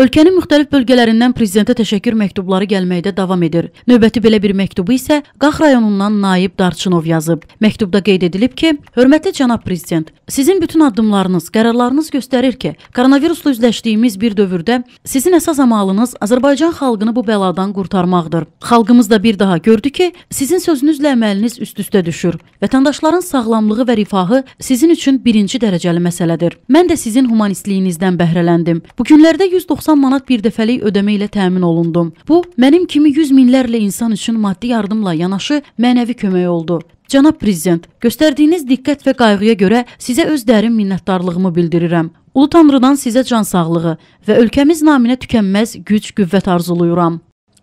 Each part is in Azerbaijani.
Ölkənin müxtəlif bölgələrindən prezidentə təşəkkür məktubları gəlməkdə davam edir. Növbəti belə bir məktubu isə Qax rayonundan Naib Darçınov yazıb. Məktubda qeyd edilib ki, hörmətli cənab prezident, sizin bütün addımlarınız, qərarlarınız göstərir ki, koronavirusla üzləşdiyimiz bir dövrdə sizin əsas amalınız Azərbaycan xalqını bu bəladan qurtarmaqdır. Xalqımız da bir daha gördü ki, sizin sözünüzlə əməliniz üst-üstə düşür. Vətəndaşların sağlamlığı və rifahı sizin üçün birinci dərəcəli məsələdir. Mən də sizin humanistliyinizdən bəhrələndim. Bu günlərdə 190 90 manat birdəfəlik ödəmə ilə təmin olundum. Bu, mənim kimi yüz minlərlə insan üçün maddi yardımla yanaşı mənəvi kömək oldu. Cənab Prezident, göstərdiyiniz diqqət və qayğıya görə sizə öz dərin minnətdarlığımı bildirirəm. Ulu Tanrıdan sizə can sağlığı və ölkəmiz naminə tükənməz güc, qüvvət arzulayıram.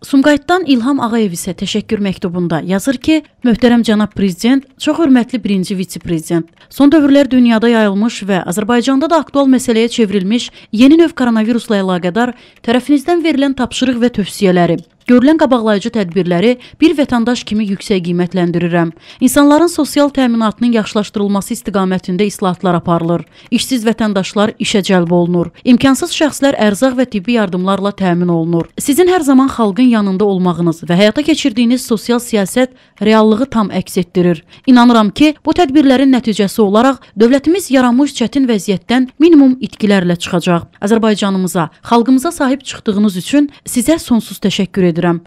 Sumqayıtdan İlham Ağayev isə təşəkkür məktubunda yazır ki, möhtərəm cənab prezident, çox hörmətli birinci vitse-prezident, son dövrlər dünyada yayılmış və Azərbaycanda da aktual məsələyə çevrilmiş yeni növ koronavirusla əlaqədar tərəfinizdən verilən tapşırıq və tövsiyələri Görülən qabaqlayıcı tədbirləri bir vətəndaş kimi yüksək qiymətləndirirəm. İnsanların sosial təminatının yaxşılaşdırılması istiqamətində islahatlar aparılır. İşsiz vətəndaşlar işə cəlb olunur. İmkansız şəxslər ərzaq və tibbi yardımlarla təmin olunur. Sizin hər zaman xalqın yanında olmağınız və həyata keçirdiyiniz sosial siyasət reallığı tam əks etdirir. İnanıram ki, bu tədbirlərin nəticəsi olaraq dövlətimiz yaranmış çətin vəziyyətdən minimum itkilərlə çıxacaq. Azərbaycanımıza, xalqımıza sahib çıxdığınız üçün sizə sonsuz təşəkkür edirəm. Федора.